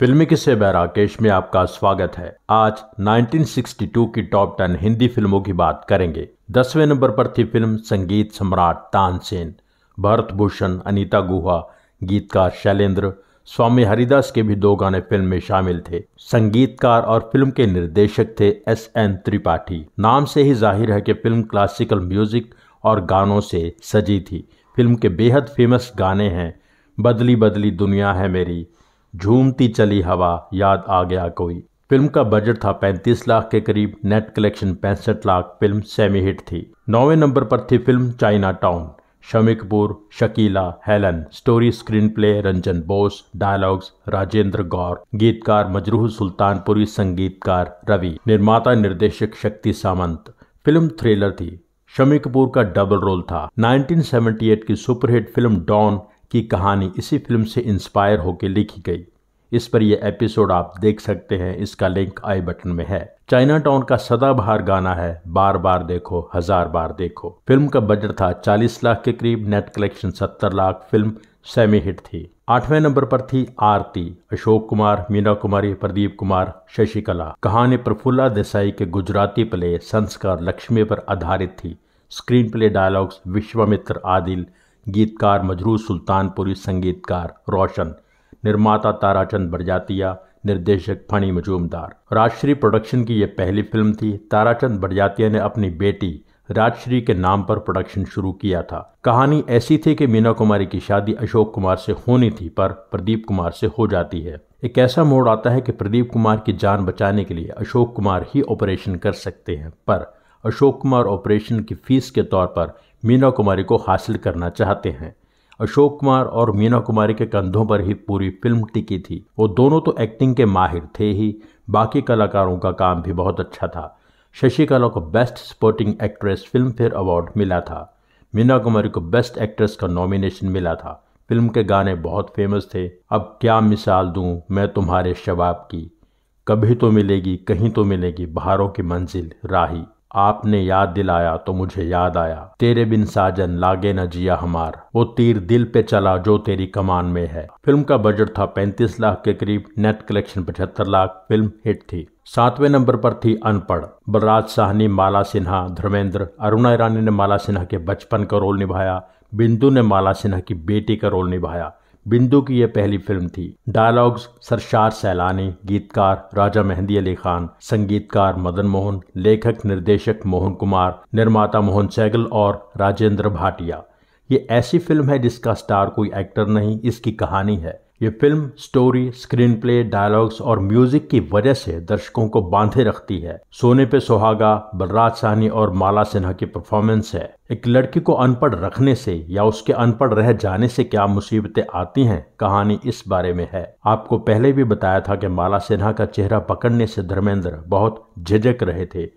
फिल्मी किसे बैराकेश में आपका स्वागत है आज 1962 की टॉप टेन हिंदी फिल्मों की बात करेंगे दसवें नंबर पर थी फिल्म संगीत सम्राट तानसेन भरत भूषण अनीता गुहा गीतकार शैलेंद्र स्वामी हरिदास के भी दो गाने फिल्म में शामिल थे संगीतकार और फिल्म के निर्देशक थे एस एन त्रिपाठी नाम से ही जाहिर है कि फिल्म क्लासिकल म्यूजिक और गानों से सजी थी फिल्म के बेहद फेमस गाने हैं बदली बदली दुनिया है मेरी झूमती चली हवा याद आ गया कोई फिल्म का बजट था 35 लाख के करीब नेट कलेक्शन पैंसठ लाख फिल्म सेमी हिट थी नौवे नंबर पर थी film China Town Shammi Kapoor Shakila Helen story screen play Ranjan Bose dialogues Rajendra Gaur गीतकार मजरूह सुल्तानपुरी संगीतकार रवि निर्माता निर्देशक शक्ति सामंत फिल्म थ्रिलर थी शमी कपूर का डबल रोल था 1978 की सुपरहिट फिल्म डॉन की कहानी इसी फिल्म से इंस्पायर होकर लिखी गई इस पर यह एपिसोड आप देख सकते हैं इसका लिंक आई बटन में है चाइना टाउन का सदाबहार गाना है बार बार देखो हजार बार देखो फिल्म का बजट था 40 लाख के करीब net collection 70 lakh film semi hit थी आठवें नंबर पर थी आरती अशोक कुमार मीना कुमारी प्रदीप कुमार शशिकला कहानी प्रफुल्ला देसाई के गुजराती प्ले संस्कार लक्ष्मी पर आधारित थी screen play dialogues Vishwamitra Adil गीतकार मजरू सुल्तानपुरी संगीतकार रोशन निर्माता ताराचंद बरजातिया निर्देशक फणी मजूमदार राजश्री प्रोडक्शन की यह पहली फिल्म थी ताराचंद बरजातिया ने अपनी बेटी राजश्री के नाम पर प्रोडक्शन शुरू किया था कहानी ऐसी थी कि मीना कुमारी की शादी अशोक कुमार से होनी थी पर प्रदीप कुमार से हो जाती है एक ऐसा मोड़ आता है कि प्रदीप कुमार की जान बचाने के लिए अशोक कुमार ही ऑपरेशन कर सकते हैं पर अशोक कुमार ऑपरेशन की फीस के तौर पर मीना कुमारी को हासिल करना चाहते हैं अशोक कुमार और मीना कुमारी के कंधों पर ही पूरी फिल्म टिकी थी वो दोनों तो एक्टिंग के माहिर थे ही बाकी कलाकारों का काम भी बहुत अच्छा था शशिकला को best supporting actress Filmfare award मिला था मीना कुमारी को बेस्ट एक्ट्रेस का नॉमिनेशन मिला था फिल्म के गाने बहुत फेमस थे अब क्या मिसाल दूँ मैं तुम्हारे शबाब की कभी तो मिलेगी कहीं तो मिलेगी बहारों की मंजिल राही आपने याद दिलाया तो मुझे याद आया तेरे बिन साजन लागे न जिया हमार वो तीर दिल पे चला जो तेरी कमान में है फिल्म का बजट था 35 लाख के करीब net collection 75 lakh film hit थी सातवें नंबर पर थी अनपढ़ बलराज साहनी माला सिन्हा धर्मेंद्र अरुणा ईरानी ने माला सिन्हा के बचपन का रोल निभाया बिंदु ने माला सिन्हा की बेटी का रोल निभाया बिंदु की यह पहली फिल्म थी डायलॉग्स सरशार सैलानी गीतकार राजा मेहंदी अली खान संगीतकार मदन मोहन लेखक निर्देशक मोहन कुमार निर्माता मोहन सैगल और राजेंद्र भाटिया ये ऐसी फिल्म है जिसका स्टार कोई एक्टर नहीं इसकी कहानी है ये film story screen play dialogues और म्यूजिक की वजह से दर्शकों को बांधे रखती है सोने पे सुहागा बलराज सहनी और माला सिन्हा की परफॉर्मेंस है एक लड़की को अनपढ़ रखने से या उसके अनपढ़ रह जाने से क्या मुसीबतें आती हैं कहानी इस बारे में है आपको पहले भी बताया था कि माला सिन्हा का चेहरा पकड़ने से धर्मेंद्र बहुत झिझक रहे थे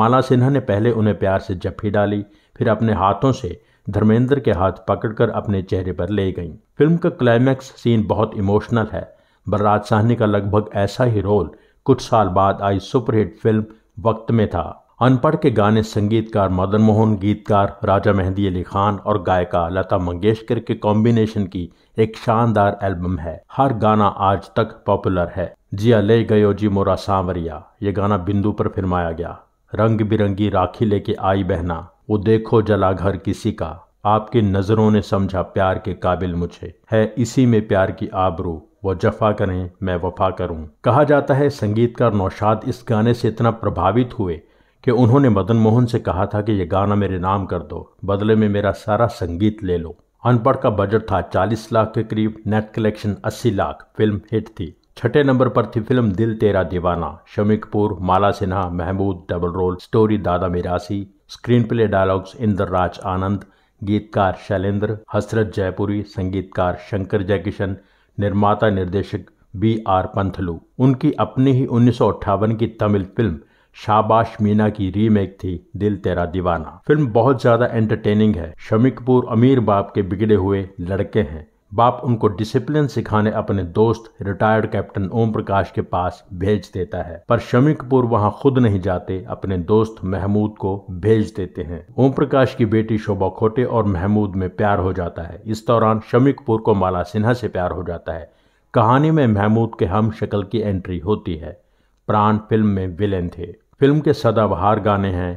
माला सिन्हा ने पहले उन्हें प्यार से जफ्फी डाली फिर अपने हाथों से धर्मेंद्र के हाथ पकड़कर अपने चेहरे पर ले गईं फिल्म का क्लाइमैक्स सीन बहुत इमोशनल है बर्राज साहनी का लगभग ऐसा ही रोल कुछ साल बाद आई सुपरहिट फिल्म वक्त में था अनपढ़ के गाने संगीतकार मदन मोहन गीतकार राजा मेहंदी अली खान और गायिका लता मंगेशकर के कॉम्बिनेशन की एक शानदार एल्बम है हर गाना आज तक पॉपुलर है जिया ले गयो जी मोरा सांवरिया ये गाना बिंदु पर फिल्माया गया रंग बिरंगी राखी लेके आई बहना वो देखो घर किसी का आपकी नज़रों ने समझा प्यार के काबिल मुझे है इसी में प्यार की आबरू वो जफा करें मैं वफा करूं कहा जाता है संगीतकार नौशाद इस गाने से इतना प्रभावित हुए कि उन्होंने मदन मोहन से कहा था कि यह गाना मेरे नाम कर दो बदले में मेरा सारा संगीत ले लो अनपढ़ का बजट था 40 लाख के करीब net collection 80 lakh film hit थी छठे नंबर पर थी film Dil Tera Deewana Shammi Kapoor Mala Sinha Mehmood double role story Dada Mirasi screen play dialogues Inder Raj Anand गीतकार शैलेंद्र हसरत जयपुरी संगीतकार शंकर जयकिशन निर्माता निर्देशक बी आर पंथलू उनकी अपनी ही उन्नीस की तमिल फिल्म शाबाश मीना की रीमेक थी दिल तेरा दीवाना फिल्म बहुत ज्यादा एंटरटेनिंग है शमी कपूर अमीर बाप के बिगड़े हुए लड़के हैं बाप उनको डिसिप्लिन सिखाने अपने दोस्त रिटायर्ड कैप्टन ओम प्रकाश के पास भेज देता है पर शमी कपूर वहां खुद नहीं जाते अपने दोस्त महमूद को भेज देते हैं ओम प्रकाश की बेटी शोभा खोटे और महमूद में प्यार हो जाता है इस दौरान शमी कपूर को माला सिन्हा से प्यार हो जाता है कहानी में महमूद के हम शक्ल की एंट्री होती है प्राण फिल्म में विलेन थे फिल्म के सदाबहार गाने हैं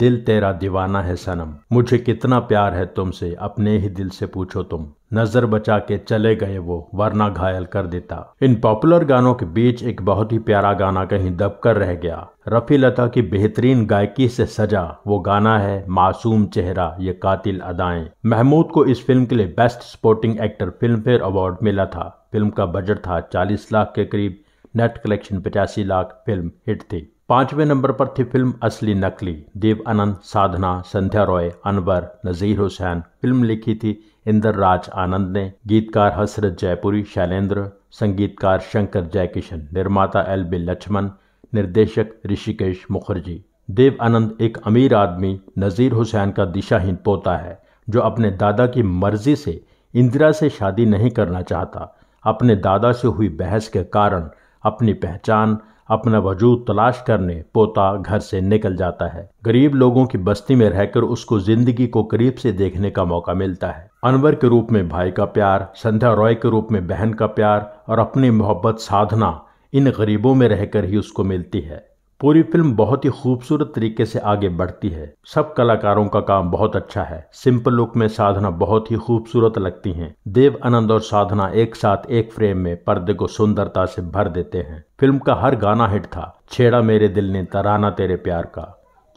दिल तेरा दीवाना है सनम मुझे कितना प्यार है तुमसे अपने ही दिल से पूछो तुम नजर बचा के चले गए वो वरना घायल कर देता इन पॉपुलर गानों के बीच एक बहुत ही प्यारा गाना कहीं दबकर रह गया रफी लता की बेहतरीन गायकी से सजा वो गाना है मासूम चेहरा ये कातिल अदाएं महमूद को इस फिल्म के लिए best supporting actor Filmfare award मिला था फिल्म का बजट था चालीस लाख के करीब नेट कलेक्शन पचासी लाख फिल्म हिट थी पांचवें नंबर पर थी फिल्म असली नकली देव आनंद साधना संध्या रॉय अनवर नज़ीर हुसैन फिल्म लिखी थी इंदर राज आनंद ने गीतकार हसरत जयपुरी शैलेंद्र संगीतकार शंकर जयकिशन निर्माता एल बी लक्ष्मण निर्देशक ऋषिकेश मुखर्जी देव आनंद एक अमीर आदमी नज़ीर हुसैन का दिशाहीन पोता है जो अपने दादा की मर्जी से इंदिरा से शादी नहीं करना चाहता अपने दादा से हुई बहस के कारण अपनी पहचान अपना वजूद तलाश करने पोता घर से निकल जाता है गरीब लोगों की बस्ती में रहकर उसको जिंदगी को करीब से देखने का मौका मिलता है अनवर के रूप में भाई का प्यार संध्या रॉय के रूप में बहन का प्यार और अपनी मोहब्बत साधना इन गरीबों में रहकर ही उसको मिलती है पूरी फिल्म बहुत ही खूबसूरत तरीके से आगे बढ़ती है सब कलाकारों का काम बहुत अच्छा है सिंपल लुक में साधना बहुत ही खूबसूरत लगती हैं। देव आनंद और साधना एक साथ एक फ्रेम में पर्दे को सुंदरता से भर देते हैं फिल्म का हर गाना हिट था छेड़ा मेरे दिल ने तराना तेरे प्यार का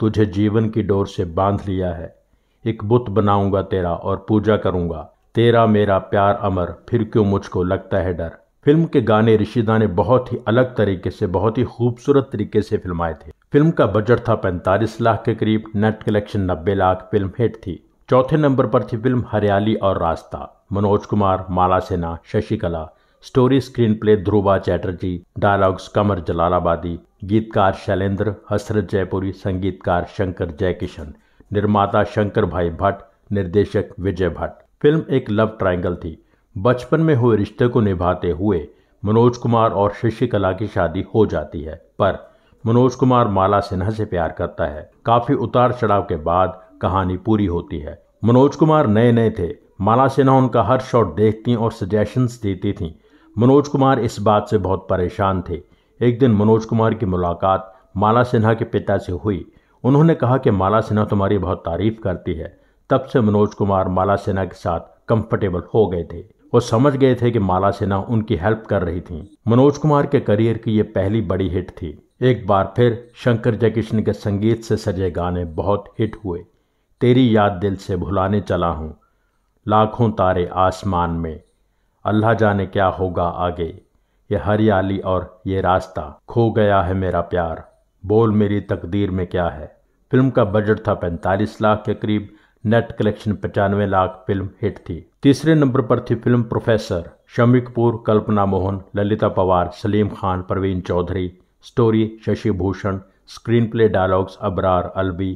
तुझे जीवन की डोर से बांध लिया है एक बुत बनाऊंगा तेरा और पूजा करूंगा तेरा मेरा प्यार अमर फिर क्यों मुझको लगता है डर फिल्म के गाने रिशिदा ने बहुत ही अलग तरीके से बहुत ही खूबसूरत तरीके से फिल्माए थे फिल्म का बजट था 45 लाख के करीब net collection 90 lakh film hit थी चौथे नंबर पर थी फिल्म हरियाली और रास्ता Manoj Kumar Mala Sinha Shashikala story screen play Dhruva Chatterjee dialogues Qamar Jalalabadi गीतकार शैलेंद्र हसरत जयपुरी संगीतकार शंकर जयकिशन निर्माता शंकर भाई भट्ट निर्देशक विजय भट्ट फिल्म एक लव ट्रायंगल थी बचपन में हुए रिश्ते को निभाते हुए मनोज कुमार और शशिकला की शादी हो जाती है पर मनोज कुमार माला सिन्हा से प्यार करता है काफी उतार चढ़ाव के बाद कहानी पूरी होती है मनोज कुमार नए नए थे माला सिन्हा उनका हर शॉट देखती और सजेशंस देती थी मनोज कुमार इस बात से बहुत परेशान थे एक दिन मनोज कुमार की मुलाकात माला सिन्हा के पिता से हुई उन्होंने कहा कि माला सिन्हा तुम्हारी बहुत तारीफ करती है तब से मनोज कुमार माला सिन्हा के साथ कंफर्टेबल हो गए थे वो समझ गए थे कि माला सिन्हा उनकी हेल्प कर रही थी मनोज कुमार के करियर की ये पहली बड़ी हिट थी एक बार फिर शंकर जयकिशन के संगीत से सजे गाने बहुत हिट हुए तेरी याद दिल से भुलाने चला हूँ लाखों तारे आसमान में अल्लाह जाने क्या होगा आगे ये हरियाली और ये रास्ता खो गया है मेरा प्यार बोल मेरी तकदीर में क्या है फिल्म का बजट था 45 लाख के करीब नेट कलेक्शन पचानवे लाख फिल्म हिट थी तीसरे नंबर पर थी film professor Shammi Kapoor Kalpana Mohan Lalita Pawar Salim Khan Parveen Choudhary story Shashi Bhushan screen play dialogues Abrar Alvi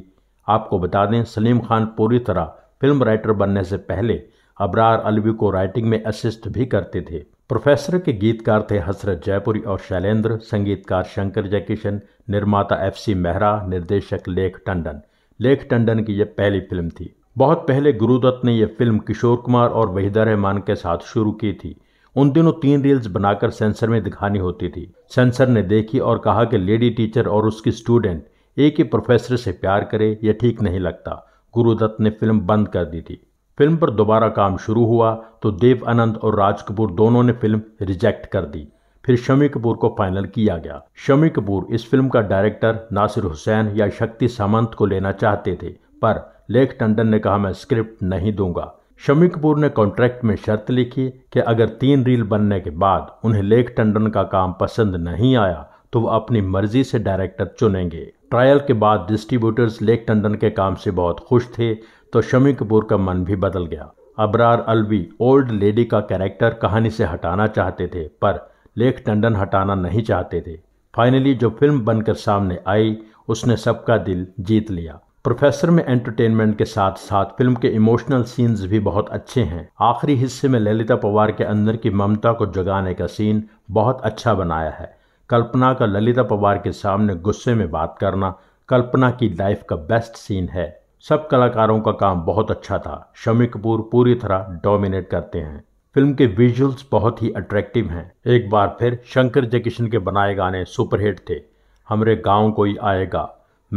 आपको बता दें सलीम खान पूरी तरह फिल्म राइटर बनने से पहले अबरार अलवी को राइटिंग में असिस्ट भी करते थे प्रोफेसर के गीतकार थे हसरत जयपुरी और शैलेंद्र संगीतकार शंकर जयकिशन निर्माता एफ सी मेहरा निर्देशक लेख टंडन लेख टंडन की यह पहली फिल्म थी बहुत पहले गुरुदत्त ने यह फिल्म किशोर कुमार और वहीदा रहमान के साथ शुरू की थी उन दिनों तीन रील्स बनाकर सेंसर में दिखानी होती थी सेंसर ने देखी और कहा कि लेडी टीचर और उसकी स्टूडेंट एक ही प्रोफेसर से प्यार करे यह ठीक नहीं लगता गुरुदत्त ने फिल्म बंद कर दी थी फिल्म पर दोबारा काम शुरू हुआ तो देव आनंद और राज कपूर दोनों ने फिल्म रिजेक्ट कर दी फिर शमी कपूर को फाइनल किया गया शमी कपूर इस फिल्म का डायरेक्टर नासिर हुसैन या शक्ति सामंत को लेना चाहते थे पर लेख टंडन ने कहा मैं स्क्रिप्ट नहीं दूंगा शमी कपूर ने कॉन्ट्रैक्ट में शर्त लिखी कि अगर तीन रील बनने के बाद उन्हें लेख टंडन का काम पसंद नहीं आया तो वह अपनी मर्जी से डायरेक्टर चुनेंगे ट्रायल के बाद डिस्ट्रीब्यूटर्स लेख टंडन के काम से बहुत खुश थे तो शमी कपूर का मन भी बदल गया अबरार अलवी ओल्ड लेडी का कैरेक्टर कहानी से हटाना चाहते थे पर लेख टंडन हटाना नहीं चाहते थे फाइनली जो फिल्म बनकर सामने आई उसने सबका दिल जीत लिया प्रोफेसर में एंटरटेनमेंट के साथ साथ फिल्म के इमोशनल सीन्स भी बहुत अच्छे हैं आखिरी हिस्से में ललिता पवार के अंदर की ममता को जगाने का सीन बहुत अच्छा बनाया है कल्पना का ललिता पवार के सामने गुस्से में बात करना कल्पना की लाइफ का बेस्ट सीन है सब कलाकारों का काम बहुत अच्छा था शमी कपूर पूरी तरह डोमिनेट करते हैं फिल्म के विजुअल्स बहुत ही अट्रैक्टिव हैं एक बार फिर शंकर जयकिशन के बनाए गाने सुपरहिट थे हमरे गांव कोई आएगा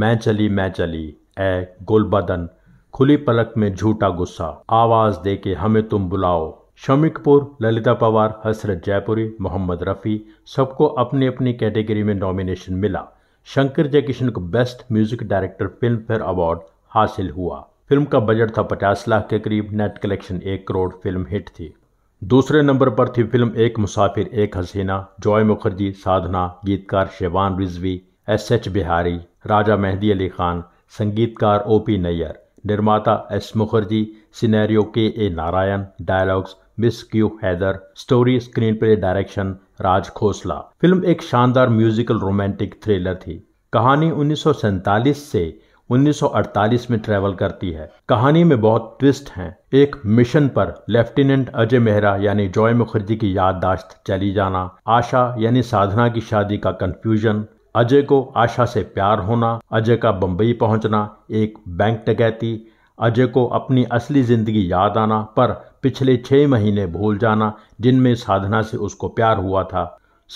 मैं चली मैं चली ए गुलबदन खुली पलक में झूठा गुस्सा आवाज दे के हमें तुम बुलाओ शमिकपुर ललिता पवार हसरत जयपुरी मोहम्मद रफ़ी सबको अपनी अपनी कैटेगरी में नॉमिनेशन मिला शंकर जयकिशन को best music director Filmfare award हासिल हुआ फिल्म का बजट था पचास लाख के करीब नेट कलेक्शन एक करोड़ फिल्म हिट थी दूसरे नंबर पर थी फिल्म एक मुसाफिर एक हसीना जॉय मुखर्जी साधना गीतकार शेवान रिजवी एस एच बिहारी राजा मेहदी अली खान संगीतकार ओ पी नैयर निर्माता S Mukherjee scenario K A Narayan dialogues Miss Q Haider story screen screenplay direction Raj Khosla film एक शानदार म्यूजिकल रोमांटिक थ्रिलर थी कहानी उन्नीस से 1948 में ट्रेवल करती है कहानी में बहुत ट्विस्ट हैं एक मिशन पर लेफ्टिनेंट अजय मेहरा यानी जॉय मुखर्जी की याददाश्त चली जाना आशा यानी साधना की शादी का कंफ्यूजन अजय को आशा से प्यार होना अजय का बंबई पहुंचना एक बैंक डकैती अजय को अपनी असली ज़िंदगी याद आना पर पिछले छः महीने भूल जाना जिनमें साधना से उसको प्यार हुआ था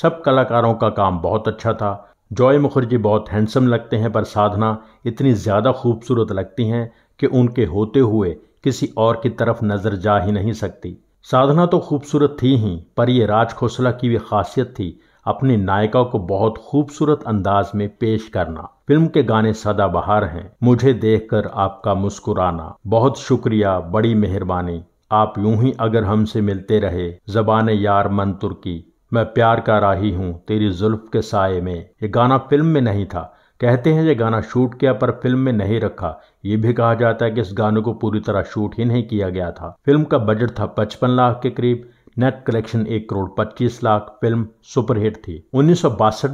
सब कलाकारों का काम बहुत अच्छा था जॉय मुखर्जी बहुत हैंडसम लगते हैं पर साधना इतनी ज़्यादा खूबसूरत लगती हैं कि उनके होते हुए किसी और की तरफ नज़र जा ही नहीं सकती साधना तो खूबसूरत थी ही पर यह राज खोसला की भी खासियत थी अपनी नायिका को बहुत खूबसूरत अंदाज में पेश करना फिल्म के गाने सदाबहार हैं मुझे देखकर आपका मुस्कुराना बहुत शुक्रिया बड़ी मेहरबानी आप यूं ही अगर हमसे मिलते रहे जबान यार मन तुर्की मैं प्यार का राही हूँ तेरी जुल्फ के साय में ये गाना फिल्म में नहीं था कहते हैं ये गाना शूट किया पर फिल्म में नहीं रखा ये भी कहा जाता है कि इस गाने को पूरी तरह शूट ही नहीं किया गया था फिल्म का बजट था पचपन लाख के करीब नेट कलेक्शन एक करोड़ पच्चीस लाख फिल्म सुपरहिट थी उन्नीस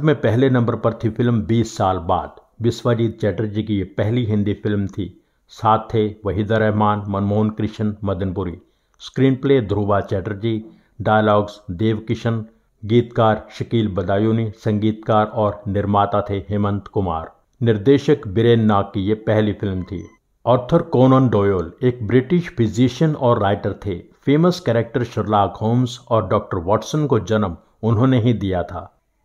में पहले नंबर पर थी फिल्म बीस साल बाद विश्वजीत चैटर्जी की ये पहली हिंदी फिल्म थी साथ थे Waheeda Rehman Manmohan Krishna Madanpuri screen play Dhruva Chatterjee dialogues Dev Kishan गीतकार शकील बदायूनी संगीतकार और निर्माता थे हेमंत कुमार निर्देशक बीरेन नाग की ये पहली फिल्म थी ऑर्थर कोनन डोयल एक ब्रिटिश फिजिशियन और राइटर थे फेमस कैरेक्टर शर्लाक होम्स और डॉक्टर वॉटसन को जन्म उन्होंने ही दिया था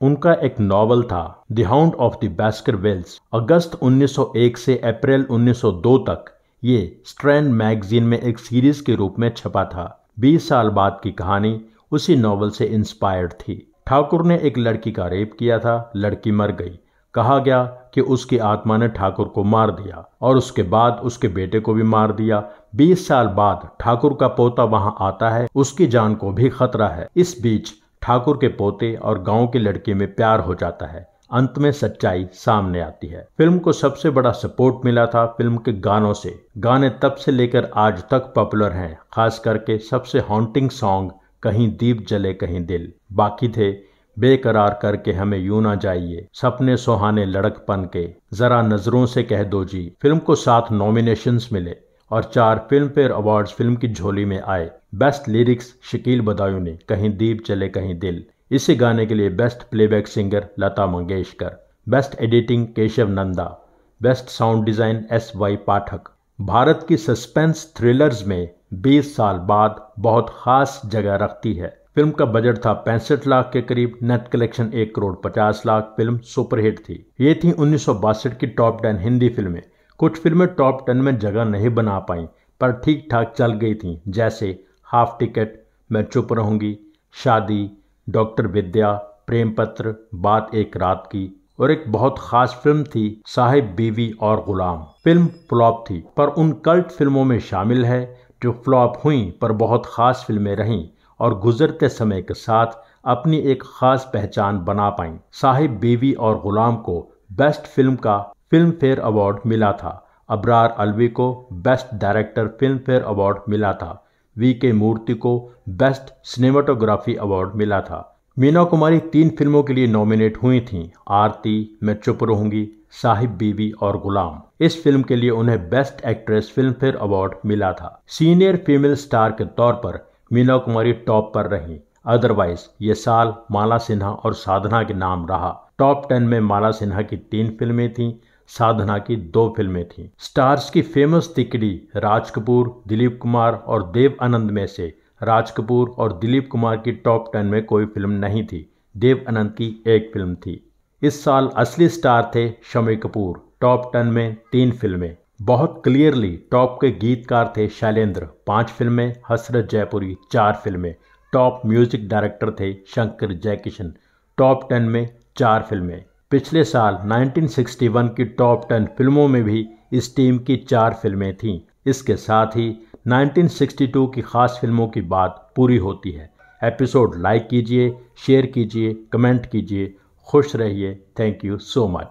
उनका एक नॉवल था the hound of the Baskervilles अगस्त 1901 से अप्रैल 1902 तक ये स्ट्रैंड मैगजीन में एक सीरीज के रूप में छपा था 20 साल बाद की कहानी उसी नॉवल से इंस्पायर्ड थी ठाकुर ने एक लड़की का रेप किया था लड़की मर गई कहा गया कि उसकी आत्मा ने ठाकुर को मार दिया और उसके बाद उसके बेटे को भी मार दिया 20 साल बाद ठाकुर का पोता वहां आता है उसकी जान को भी खतरा है इस बीच ठाकुर के पोते और गांव की लड़की में प्यार हो जाता है अंत में सच्चाई सामने आती है फिल्म को सबसे बड़ा सपोर्ट मिला था फिल्म के गानों से गाने तब से लेकर आज तक पॉपुलर हैं खास करके सबसे हॉन्टिंग सॉन्ग कहीं दीप जले कहीं दिल बाकी थे बेकरार करके हमें यूं ना जाइए सपने सुहाने लड़कपन के जरा नजरों से कह दो जी फिल्म को सात नॉमिनेशंस मिले और चार फिल्म फेयर अवार्ड्स फिल्म की झोली में आए बेस्ट लिरिक्स शकील बदायूं ने कहीं दीप चले कहीं दिल इसी गाने के लिए best playback singer Lata Mangeshkar best editing Keshav Nanda best sound design S Y Pathak Bharat की सस्पेंस थ्रिलर्स में 20 साल बाद बहुत खास जगह रखती है फिल्म का बजट था पैंसठ लाख के करीब नेट कलेक्शन एक करोड़ पचास लाख फिल्म सुपरहिट थी ये थी उन्नीस की टॉप टेन हिंदी फिल्में कुछ फिल्में टॉप टेन में जगह नहीं बना पाई पर ठीक ठाक चल गई थी जैसे हाफ टिकट मैं चुप रहूंगी शादी डॉक्टर विद्या प्रेम पत्र बात एक रात की और एक बहुत खास फिल्म थी साहिब बीवी और गुलाम फिल्म फ्लॉप थी पर उन कल्ट फिल्मों में शामिल है जो फ्लॉप हुई पर बहुत खास फिल्में रहीं और गुजरते समय के साथ अपनी एक खास पहचान बना पाई साहिब बीवी और गुलाम को बेस्ट फिल्म का फिल्म फेयर अवार्ड मिला था अबरार अलवी को best director Filmfare award मिला था वी के मूर्ति को बेस्ट सिनेमाटोग्राफी अवार्ड मिला था मीना कुमारी तीन फिल्मों के लिए नॉमिनेट हुई थीं आरती मैं चुप रहूंगी साहिब बीवी और गुलाम इस फिल्म के लिए उन्हें best actress Filmfare award मिला था सीनियर फीमेल स्टार के तौर पर मीना कुमारी टॉप पर रहीं अदरवाइज ये साल माला सिन्हा और साधना के नाम रहा टॉप टेन में माला सिन्हा की तीन फिल्में थीं साधना की दो फिल्में थीं स्टार्स की फेमस तिकड़ी राज कपूर दिलीप कुमार और देव आनंद में से राज कपूर और दिलीप कुमार की टॉप टेन में कोई फिल्म नहीं थी देव आनंद की एक फिल्म थी इस साल असली स्टार थे शमी कपूर टॉप टेन में तीन फिल्में बहुत क्लियरली टॉप के गीतकार थे शैलेंद्र पांच फिल्में हसरत जयपुरी चार फिल्में टॉप म्यूजिक डायरेक्टर थे शंकर जयकिशन टॉप टेन में चार फिल्में पिछले साल 1961 की टॉप टेन फिल्मों में भी इस टीम की चार फिल्में थीं इसके साथ ही 1962 की खास फिल्मों की बात पूरी होती है एपिसोड लाइक कीजिए शेयर कीजिए कमेंट कीजिए खुश रहिए थैंक यू सो मच